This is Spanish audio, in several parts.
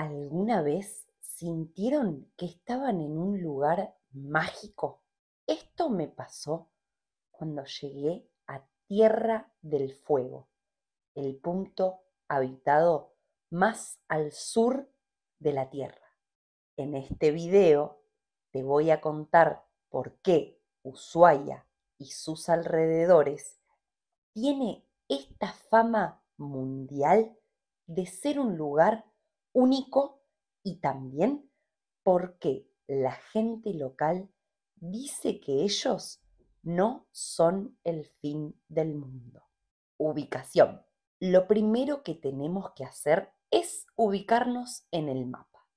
¿Alguna vez sintieron que estaban en un lugar mágico? Esto me pasó cuando llegué a Tierra del Fuego, el punto habitado más al sur de la Tierra. En este video te voy a contar por qué Ushuaia y sus alrededores tiene esta fama mundial de ser un lugar único y también porque la gente local dice que ellos no son el fin del mundo. Ubicación. Lo primero que tenemos que hacer es ubicarnos en el mapa.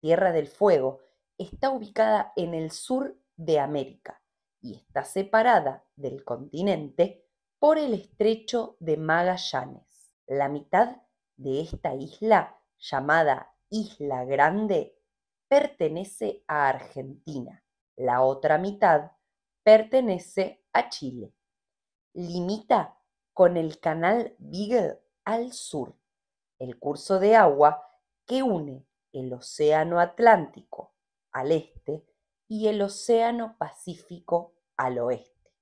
Tierra del Fuego está ubicada en el sur de América y está separada del continente por el estrecho de Magallanes. La mitad de esta isla llamada Isla Grande, pertenece a Argentina. La otra mitad pertenece a Chile. Limita con el canal Beagle al sur, el curso de agua que une el Océano Atlántico al este y el Océano Pacífico al oeste.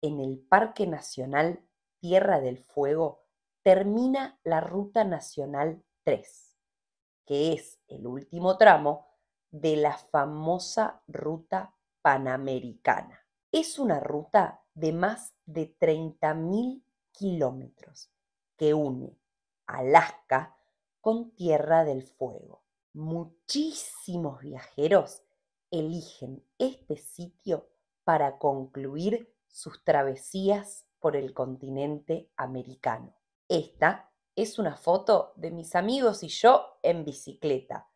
En el Parque Nacional Tierra del Fuego termina la Ruta Nacional 3 que es el último tramo de la famosa ruta panamericana. Es una ruta de más de 30.000 kilómetros que une Alaska con Tierra del Fuego. Muchísimos viajeros eligen este sitio para concluir sus travesías por el continente americano. Esta es una foto de mis amigos y yo en bicicleta,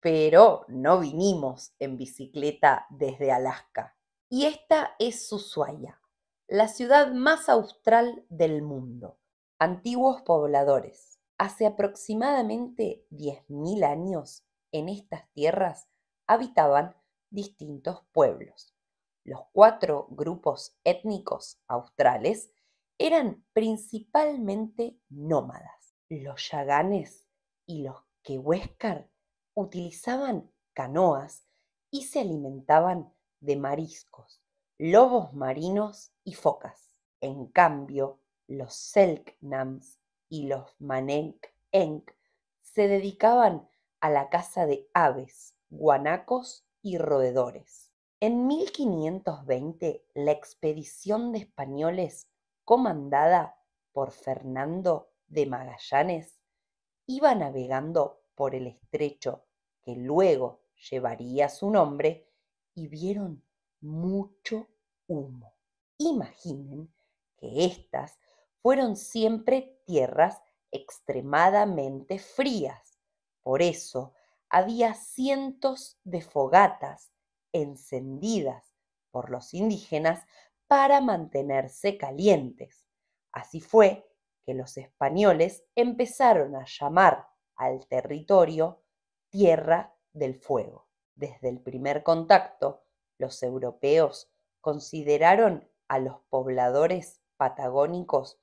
pero no vinimos en bicicleta desde Alaska. Y esta es Ushuaia, la ciudad más austral del mundo. Antiguos pobladores. Hace aproximadamente 10.000 años, en estas tierras habitaban distintos pueblos. Los cuatro grupos étnicos australes eran principalmente nómadas. Los yaganes y los quehuescar utilizaban canoas y se alimentaban de mariscos, lobos marinos y focas. En cambio, los selknams y los manenk-enk se dedicaban a la caza de aves, guanacos y roedores. En 1520, la expedición de españoles comandada por Fernando de Magallanes, iba navegando por el estrecho que luego llevaría su nombre y vieron mucho humo. Imaginen que estas fueron siempre tierras extremadamente frías. Por eso había cientos de fogatas encendidas por los indígenas para mantenerse calientes. Así fue que los españoles empezaron a llamar al territorio Tierra del Fuego. Desde el primer contacto, los europeos consideraron a los pobladores patagónicos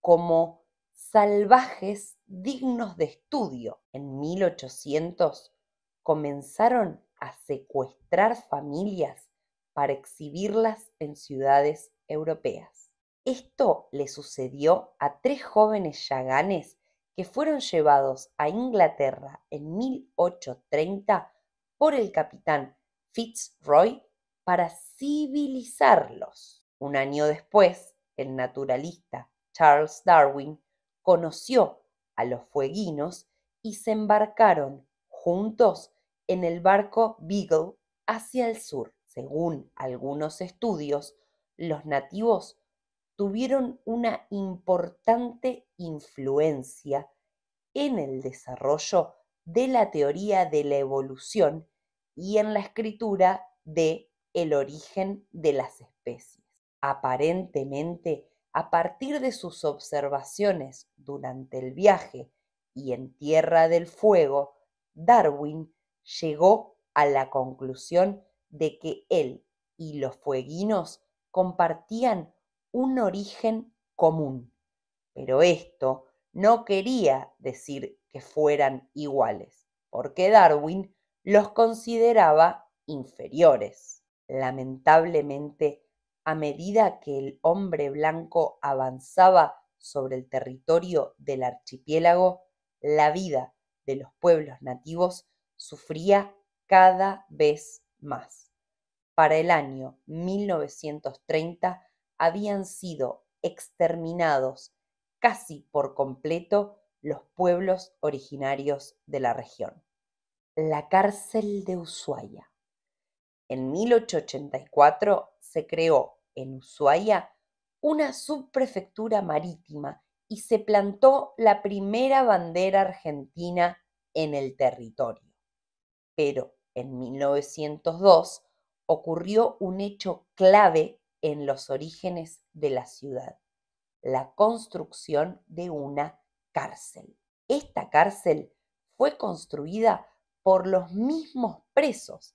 como salvajes dignos de estudio. En 1800 comenzaron a secuestrar familias para exhibirlas en ciudades europeas. Esto le sucedió a tres jóvenes yaganes que fueron llevados a Inglaterra en 1830 por el capitán Fitzroy para civilizarlos. Un año después, el naturalista Charles Darwin conoció a los fueguinos y se embarcaron juntos en el barco Beagle hacia el sur según algunos estudios, los nativos tuvieron una importante influencia en el desarrollo de la teoría de la evolución y en la escritura de El origen de las especies. Aparentemente, a partir de sus observaciones durante el viaje y en Tierra del Fuego, Darwin llegó a la conclusión de que él y los fueguinos compartían un origen común, pero esto no quería decir que fueran iguales, porque Darwin los consideraba inferiores. Lamentablemente, a medida que el hombre blanco avanzaba sobre el territorio del archipiélago, la vida de los pueblos nativos sufría cada vez más. Para el año 1930 habían sido exterminados casi por completo los pueblos originarios de la región. La cárcel de Ushuaia. En 1884 se creó en Ushuaia una subprefectura marítima y se plantó la primera bandera argentina en el territorio. Pero en 1902 ocurrió un hecho clave en los orígenes de la ciudad, la construcción de una cárcel. Esta cárcel fue construida por los mismos presos,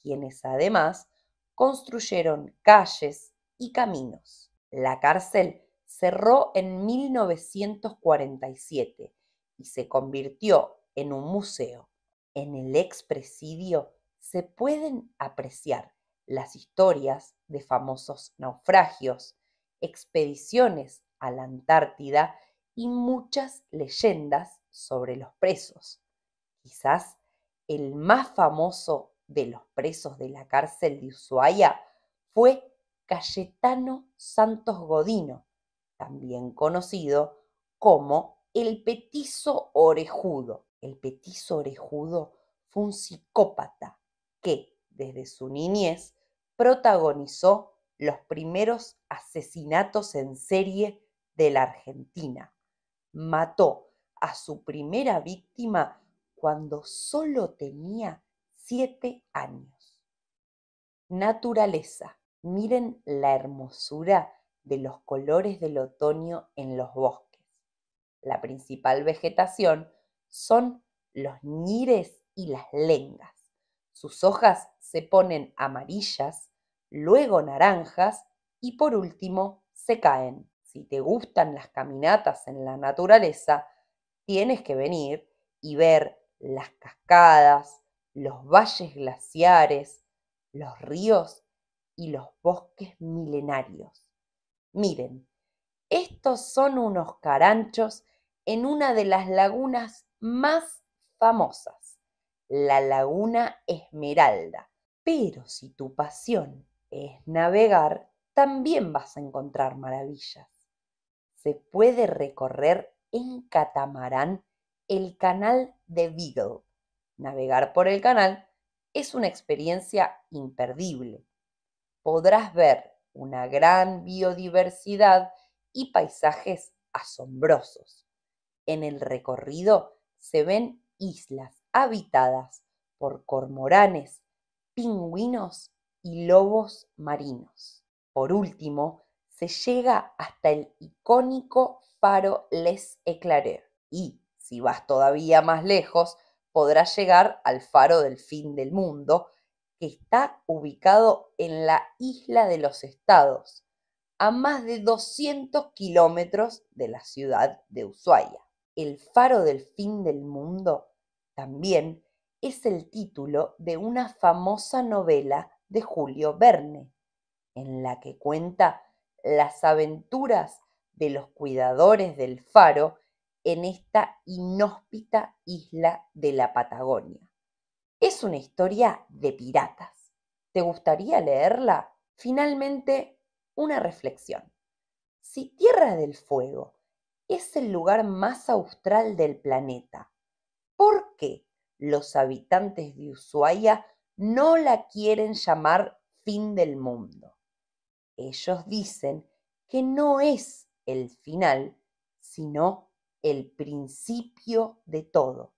quienes además construyeron calles y caminos. La cárcel cerró en 1947 y se convirtió en un museo. En el expresidio se pueden apreciar las historias de famosos naufragios, expediciones a la Antártida y muchas leyendas sobre los presos. Quizás el más famoso de los presos de la cárcel de Ushuaia fue Cayetano Santos Godino, también conocido como el petizo orejudo el petiso orejudo fue un psicópata que, desde su niñez, protagonizó los primeros asesinatos en serie de la Argentina. Mató a su primera víctima cuando solo tenía siete años. Naturaleza. Miren la hermosura de los colores del otoño en los bosques. La principal vegetación son los ñires y las lengas. Sus hojas se ponen amarillas, luego naranjas y por último se caen. Si te gustan las caminatas en la naturaleza, tienes que venir y ver las cascadas, los valles glaciares, los ríos y los bosques milenarios. Miren, estos son unos caranchos en una de las lagunas más famosas, la Laguna Esmeralda. Pero si tu pasión es navegar, también vas a encontrar maravillas. Se puede recorrer en catamarán el canal de Beagle. Navegar por el canal es una experiencia imperdible. Podrás ver una gran biodiversidad y paisajes asombrosos. En el recorrido se ven islas habitadas por cormoranes, pingüinos y lobos marinos. Por último, se llega hasta el icónico faro Les Eclaireurs y, si vas todavía más lejos, podrás llegar al faro del fin del mundo, que está ubicado en la isla de los estados, a más de 200 kilómetros de la ciudad de Ushuaia. El faro del fin del mundo también es el título de una famosa novela de Julio Verne, en la que cuenta las aventuras de los cuidadores del faro en esta inhóspita isla de la Patagonia. Es una historia de piratas. ¿Te gustaría leerla? Finalmente, una reflexión. Si Tierra del Fuego es el lugar más austral del planeta. ¿Por qué los habitantes de Ushuaia no la quieren llamar fin del mundo? Ellos dicen que no es el final, sino el principio de todo,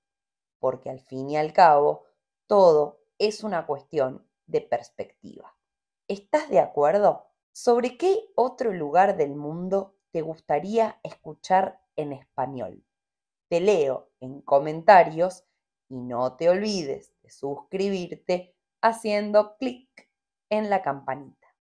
porque al fin y al cabo, todo es una cuestión de perspectiva. ¿Estás de acuerdo? ¿Sobre qué otro lugar del mundo te gustaría escuchar en español. Te leo en comentarios y no te olvides de suscribirte haciendo clic en la campanita.